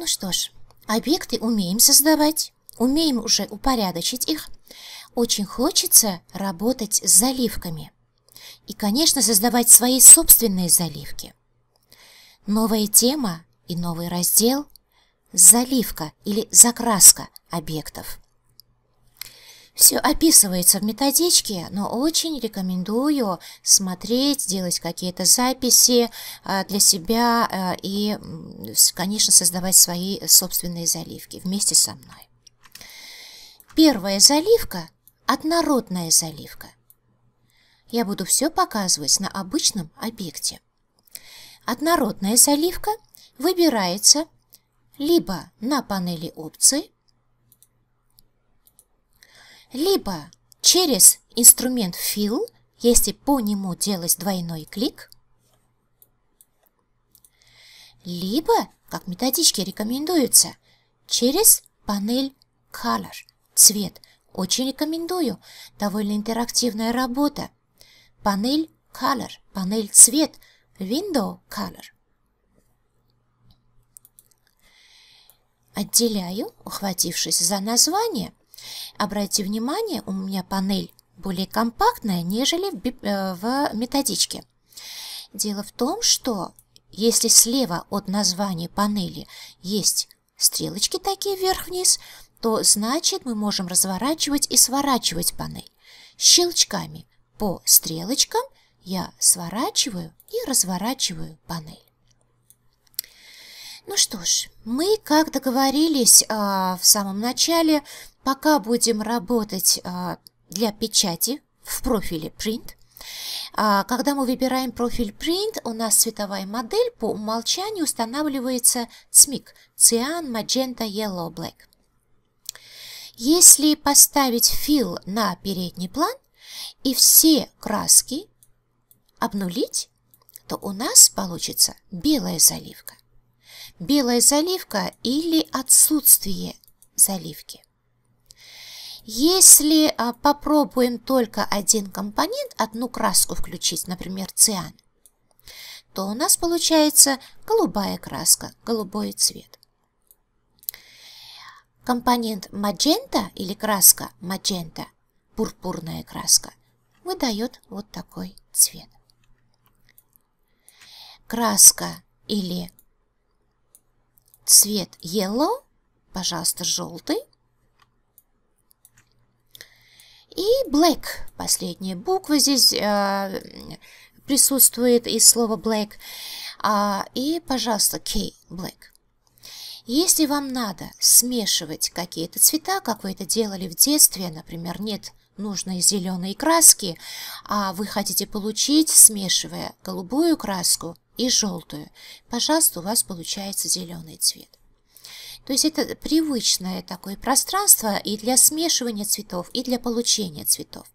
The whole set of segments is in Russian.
Ну что ж, объекты умеем создавать, умеем уже упорядочить их. Очень хочется работать с заливками. И, конечно, создавать свои собственные заливки. Новая тема и новый раздел – заливка или закраска объектов – все описывается в методичке, но очень рекомендую смотреть, делать какие-то записи а, для себя а, и, конечно, создавать свои собственные заливки вместе со мной. Первая заливка – однородная заливка. Я буду все показывать на обычном объекте. Однородная заливка выбирается либо на панели опций, либо через инструмент fill, если по нему делать двойной клик, либо, как методички рекомендуется, через панель Color, цвет. Очень рекомендую, довольно интерактивная работа. Панель Color, панель цвет, Window Color. Отделяю, ухватившись за название – Обратите внимание, у меня панель более компактная, нежели в, э, в методичке. Дело в том, что если слева от названия панели есть стрелочки такие вверх-вниз, то значит мы можем разворачивать и сворачивать панель. Щелчками по стрелочкам я сворачиваю и разворачиваю панель. Ну что ж, мы, как договорились э, в самом начале, Пока будем работать а, для печати в профиле Print. А, когда мы выбираем профиль Print, у нас цветовая модель по умолчанию устанавливается CMYK Cyan, Magenta, Yellow, Black. Если поставить Fill на передний план и все краски обнулить, то у нас получится белая заливка. Белая заливка или отсутствие заливки. Если а, попробуем только один компонент, одну краску включить, например, циан, то у нас получается голубая краска, голубой цвет. Компонент маджента или краска маджента, пурпурная краска, выдает вот такой цвет. Краска или цвет yellow, пожалуйста, желтый, и black, последняя буква здесь э, присутствует из слова black. Э, а, и, пожалуйста, K, black. Если вам надо смешивать какие-то цвета, как вы это делали в детстве, например, нет нужной зеленой краски, а вы хотите получить, смешивая голубую краску и желтую, пожалуйста, у вас получается зеленый цвет. То есть это привычное такое пространство и для смешивания цветов, и для получения цветов.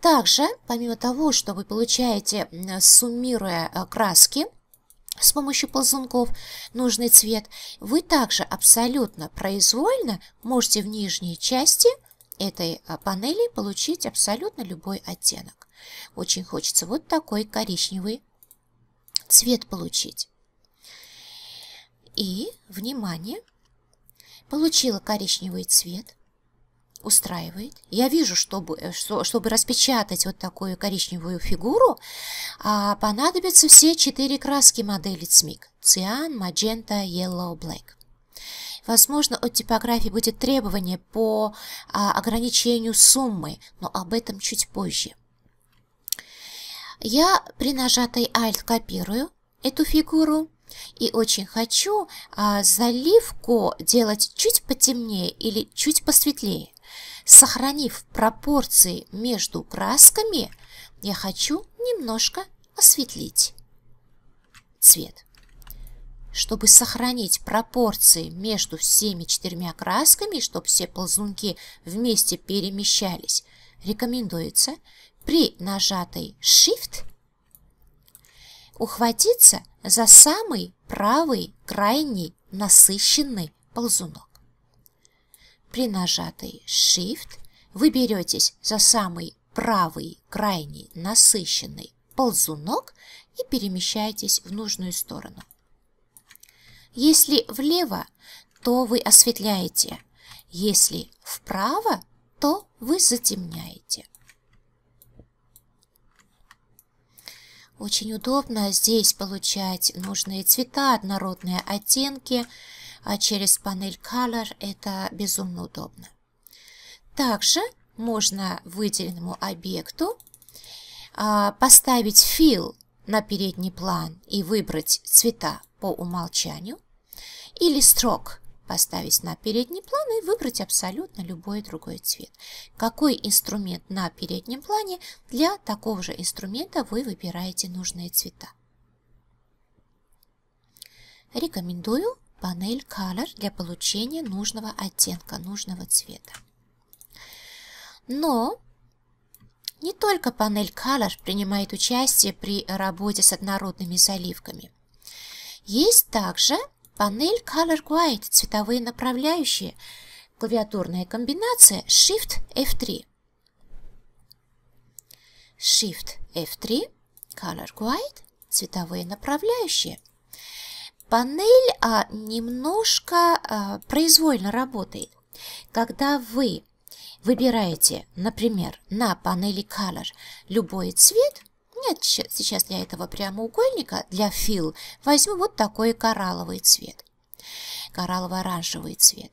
Также, помимо того, что вы получаете, суммируя э, краски, с помощью ползунков нужный цвет, вы также абсолютно произвольно можете в нижней части этой э, панели получить абсолютно любой оттенок. Очень хочется вот такой коричневый цвет получить и, внимание, получила коричневый цвет. Устраивает. Я вижу, чтобы, э, чтобы распечатать вот такую коричневую фигуру, а, понадобятся все четыре краски модели ЦМИК. Циан, Маджента, Yellow, Black. Возможно, от типографии будет требование по а, ограничению суммы, но об этом чуть позже. Я при нажатой Alt копирую эту фигуру и очень хочу а, заливку делать чуть потемнее или чуть посветлее. Сохранив пропорции между красками, я хочу немножко осветлить цвет. Чтобы сохранить пропорции между всеми четырьмя красками, чтобы все ползунки вместе перемещались, рекомендуется при нажатой Shift – ухватиться за самый правый крайний насыщенный ползунок. При нажатой Shift вы беретесь за самый правый крайний насыщенный ползунок и перемещаетесь в нужную сторону. Если влево, то вы осветляете, если вправо, то вы затемняете. Очень удобно здесь получать нужные цвета, однородные оттенки, а через панель Color это безумно удобно. Также можно выделенному объекту а, поставить Fill на передний план и выбрать цвета по умолчанию или Stroke поставить на передний план и выбрать абсолютно любой другой цвет. Какой инструмент на переднем плане, для такого же инструмента вы выбираете нужные цвета. Рекомендую панель Color для получения нужного оттенка, нужного цвета. Но не только панель Color принимает участие при работе с однородными заливками. Есть также Панель Color Guide, цветовые направляющие, клавиатурная комбинация Shift F3. Shift F3, Color Guide, цветовые направляющие. Панель а, немножко а, произвольно работает. Когда вы выбираете, например, на панели Color любой цвет, нет, сейчас для этого прямоугольника, для фил, возьму вот такой коралловый цвет. Кораллово-оранжевый цвет.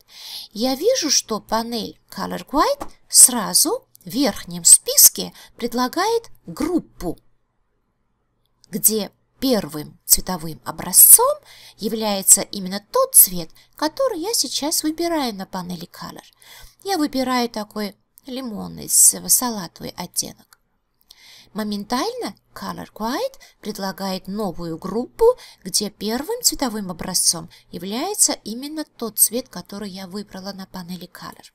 Я вижу, что панель Color Guide сразу в верхнем списке предлагает группу, где первым цветовым образцом является именно тот цвет, который я сейчас выбираю на панели Color. Я выбираю такой лимонный салатовый оттенок. Моментально Color Quiet предлагает новую группу, где первым цветовым образцом является именно тот цвет, который я выбрала на панели Color.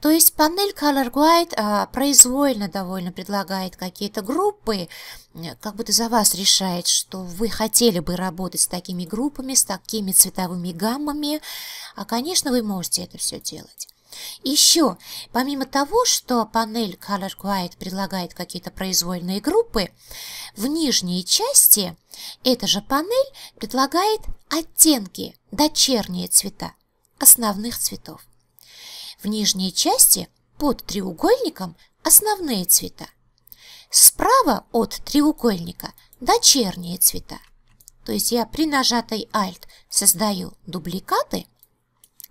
То есть панель Color Guide а, произвольно довольно предлагает какие-то группы, как будто за вас решает, что вы хотели бы работать с такими группами, с такими цветовыми гаммами. А, конечно, вы можете это все делать. Еще, помимо того, что панель Color Guide предлагает какие-то произвольные группы, в нижней части эта же панель предлагает оттенки, дочерние цвета, основных цветов. В нижней части под треугольником основные цвета. Справа от треугольника дочерние цвета. То есть я при нажатой Alt создаю дубликаты –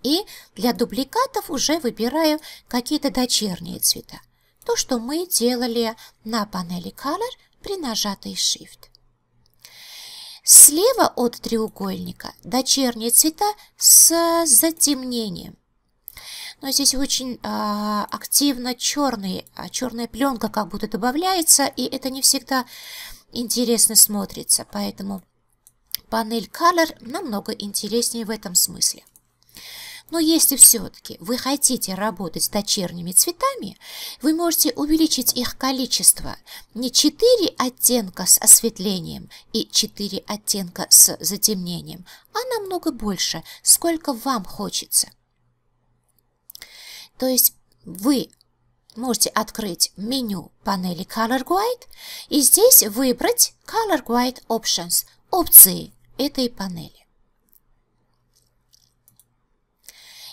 и для дубликатов уже выбираю какие-то дочерние цвета. То, что мы делали на панели Color при нажатой Shift. Слева от треугольника дочерние цвета с затемнением. Но здесь очень э, активно черный, а, черная пленка как будто добавляется, и это не всегда интересно смотрится, поэтому панель Color намного интереснее в этом смысле. Но если все-таки вы хотите работать с дочерними цветами, вы можете увеличить их количество. Не 4 оттенка с осветлением и 4 оттенка с затемнением, а намного больше, сколько вам хочется. То есть вы можете открыть меню панели Color Guide и здесь выбрать Color Guide Options – опции этой панели.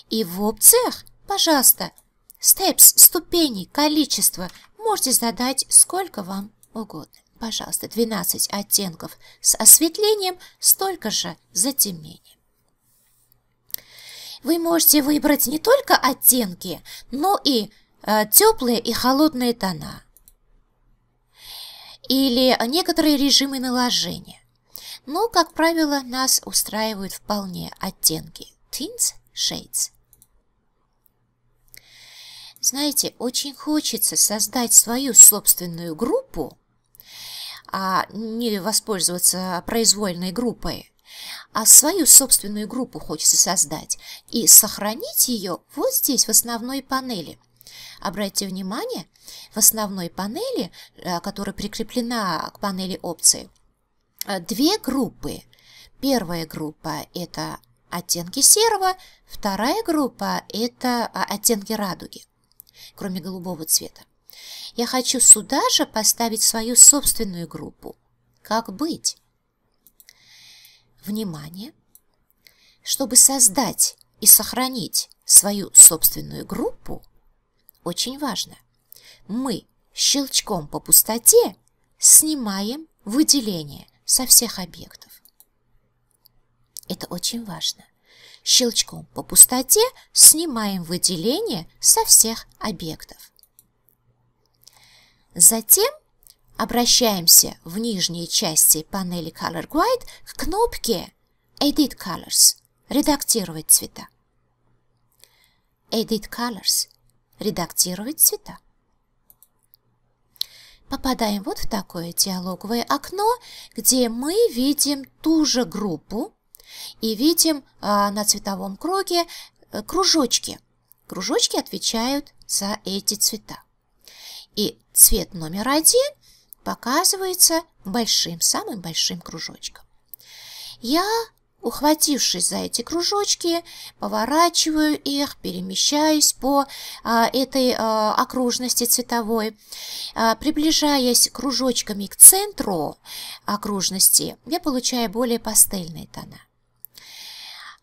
И в опциях, пожалуйста, степс, ступени, количество можете задать сколько вам угодно. Пожалуйста, 12 оттенков с осветлением, столько же затемнением. Вы можете выбрать не только оттенки, но и э, теплые и холодные тона. Или некоторые режимы наложения. Но, ну, как правило, нас устраивают вполне оттенки Tints, Shades – знаете, очень хочется создать свою собственную группу, а не воспользоваться произвольной группой, а свою собственную группу хочется создать и сохранить ее вот здесь в основной панели. Обратите внимание, в основной панели, э, которая прикреплена к панели опций, э, две группы. Первая группа – это оттенки серого, вторая группа – это а, оттенки радуги кроме голубого цвета. Я хочу сюда же поставить свою собственную группу. Как быть? Внимание! Чтобы создать и сохранить свою собственную группу, очень важно, мы щелчком по пустоте снимаем выделение со всех объектов. Это очень важно. Щелчком по пустоте снимаем выделение со всех объектов. Затем обращаемся в нижней части панели Color Guide к кнопке Edit Colors – редактировать цвета. Edit Colors – редактировать цвета. Попадаем вот в такое диалоговое окно, где мы видим ту же группу и видим а, на цветовом круге а, кружочки. Кружочки отвечают за эти цвета. И цвет номер один показывается большим, самым большим кружочком. Я, ухватившись за эти кружочки, поворачиваю их, перемещаюсь по а, этой а, окружности цветовой. А, приближаясь кружочками к центру окружности, я получаю более пастельные тона.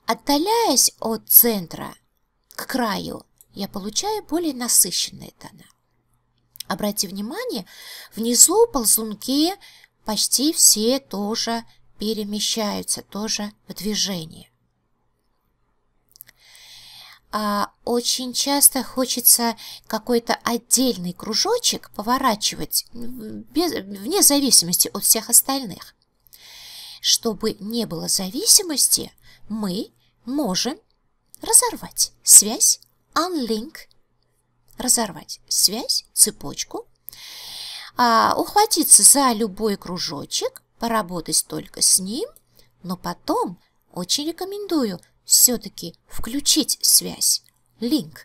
Отдаляясь от центра к краю, я получаю более насыщенные тона. Обратите внимание, внизу ползунки почти все тоже перемещаются, тоже в движении. А очень часто хочется какой-то отдельный кружочек поворачивать, без, вне зависимости от всех остальных. Чтобы не было зависимости, мы можем разорвать связь, unlink, разорвать связь, цепочку, а, ухватиться за любой кружочек, поработать только с ним, но потом очень рекомендую все-таки включить связь, link,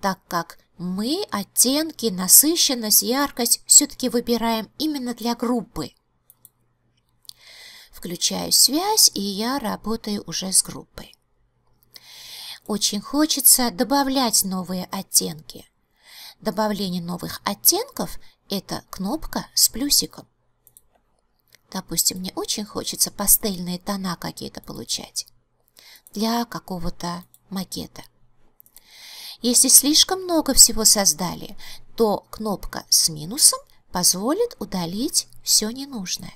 так как мы оттенки, насыщенность, яркость все-таки выбираем именно для группы включаю связь, и я работаю уже с группой. Очень хочется добавлять новые оттенки. Добавление новых оттенков – это кнопка с плюсиком. Допустим, мне очень хочется пастельные тона какие-то получать для какого-то макета. Если слишком много всего создали, то кнопка с минусом позволит удалить все ненужное.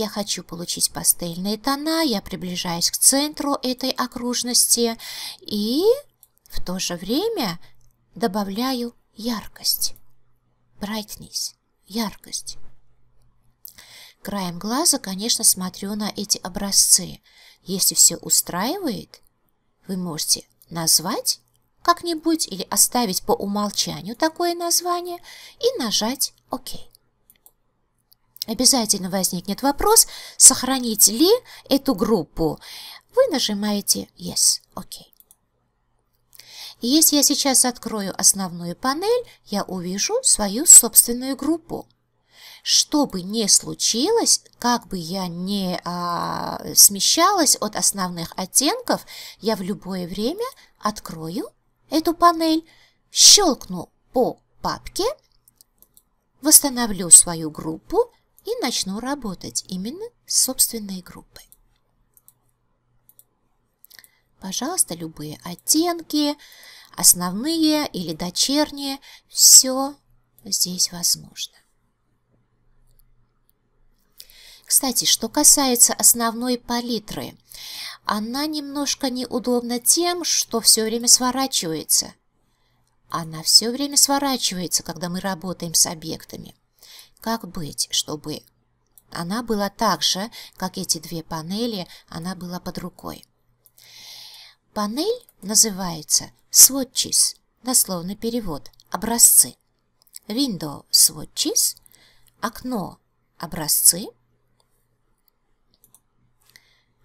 Я хочу получить пастельные тона, я приближаюсь к центру этой окружности и в то же время добавляю яркость. Brightness, яркость. Краем глаза, конечно, смотрю на эти образцы. Если все устраивает, вы можете назвать как-нибудь или оставить по умолчанию такое название и нажать ОК. OK обязательно возникнет вопрос, сохранить ли эту группу. Вы нажимаете «Yes», «OK». если я сейчас открою основную панель, я увижу свою собственную группу. Что бы ни случилось, как бы я ни а, смещалась от основных оттенков, я в любое время открою эту панель, щелкну по папке, восстановлю свою группу и начну работать именно с собственной группой. Пожалуйста, любые оттенки, основные или дочерние, все здесь возможно. Кстати, что касается основной палитры, она немножко неудобна тем, что все время сворачивается. Она все время сворачивается, когда мы работаем с объектами. Как быть, чтобы... Она была так же, как эти две панели, она была под рукой. Панель называется «Swatches», дословный перевод «Образцы». Window Swatches, окно «Образцы»,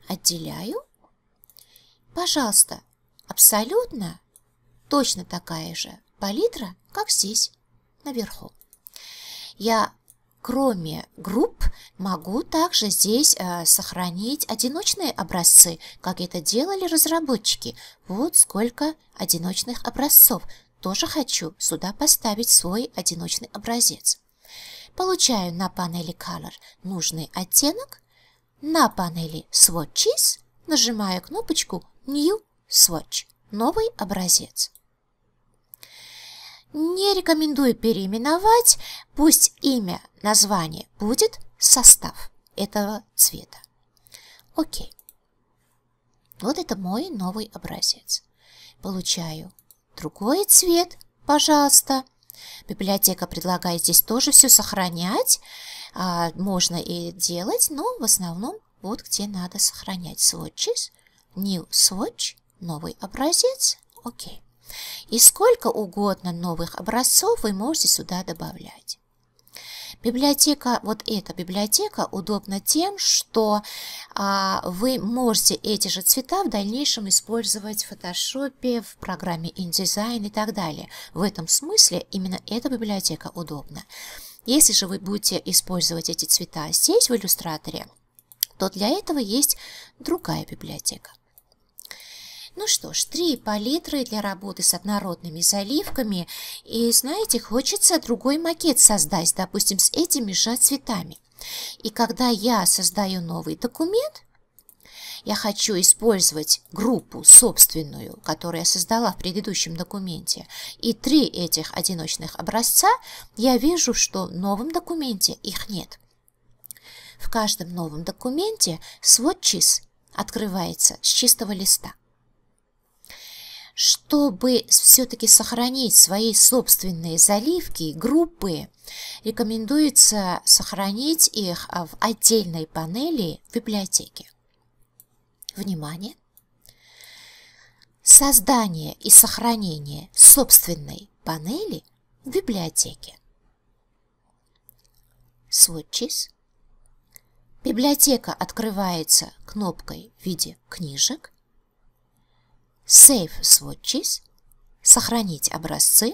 отделяю. Пожалуйста, абсолютно точно такая же палитра, как здесь, наверху. Я Кроме групп, могу также здесь э, сохранить одиночные образцы, как это делали разработчики. Вот сколько одиночных образцов. Тоже хочу сюда поставить свой одиночный образец. Получаю на панели Color нужный оттенок. На панели Swatches нажимаю кнопочку New Swatch – новый образец. Не рекомендую переименовать, пусть имя, название будет состав этого цвета. Окей. Вот это мой новый образец. Получаю другой цвет, пожалуйста. Библиотека предлагает здесь тоже все сохранять. А, можно и делать, но в основном вот где надо сохранять. Swatches, New Swatch, новый образец. Окей. И сколько угодно новых образцов вы можете сюда добавлять. Библиотека, вот эта библиотека удобна тем, что а, вы можете эти же цвета в дальнейшем использовать в фотошопе, в программе InDesign и так далее. В этом смысле именно эта библиотека удобна. Если же вы будете использовать эти цвета здесь, в иллюстраторе, то для этого есть другая библиотека. Ну что ж, три палитры для работы с однородными заливками. И, знаете, хочется другой макет создать, допустим, с этими же цветами. И когда я создаю новый документ, я хочу использовать группу собственную, которую я создала в предыдущем документе. И три этих одиночных образца я вижу, что в новом документе их нет. В каждом новом документе свод сводчис открывается с чистого листа. Чтобы все-таки сохранить свои собственные заливки, группы, рекомендуется сохранить их а, в отдельной панели в библиотеке. Внимание! Создание и сохранение собственной панели в библиотеке. Switches. Библиотека открывается кнопкой в виде книжек Save swatches, сохранить образцы.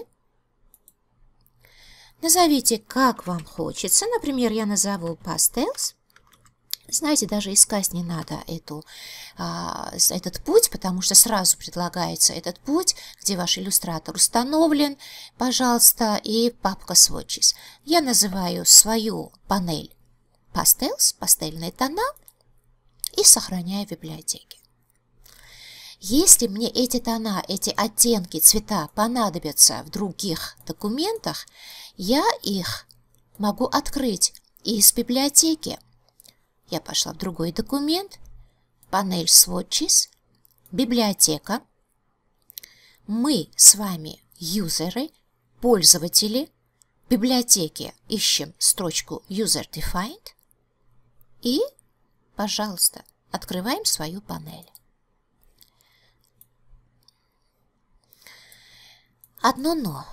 Назовите, как вам хочется. Например, я назову pastels. Знаете, даже искать не надо эту, а, этот путь, потому что сразу предлагается этот путь, где ваш иллюстратор установлен, пожалуйста, и папка swatches. Я называю свою панель pastels, пастельные тона, и сохраняю в библиотеке. Если мне эти тона, эти оттенки, цвета понадобятся в других документах, я их могу открыть из библиотеки. Я пошла в другой документ, панель Swatches, библиотека. Мы с вами юзеры, пользователи, библиотеки, ищем строчку User Defined и, пожалуйста, открываем свою панель. Одно «но».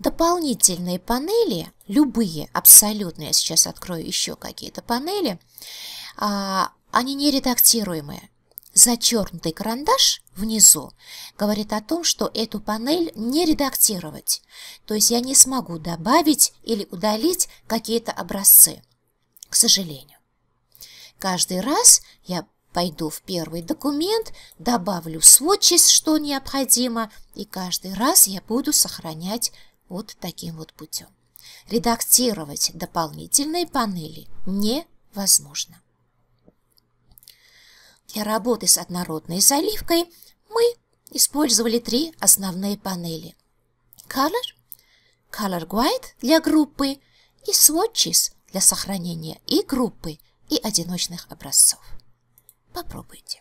Дополнительные панели, любые, абсолютно, я сейчас открою еще какие-то панели, а, они не редактируемые. Зачеркнутый карандаш внизу говорит о том, что эту панель не редактировать. То есть я не смогу добавить или удалить какие-то образцы, к сожалению. Каждый раз я Пойду в первый документ, добавлю в сводчесть, что необходимо, и каждый раз я буду сохранять вот таким вот путем. Редактировать дополнительные панели невозможно. Для работы с однородной заливкой мы использовали три основные панели. Color, Color Guide для группы и Swatches для сохранения и группы, и одиночных образцов. Попробуйте.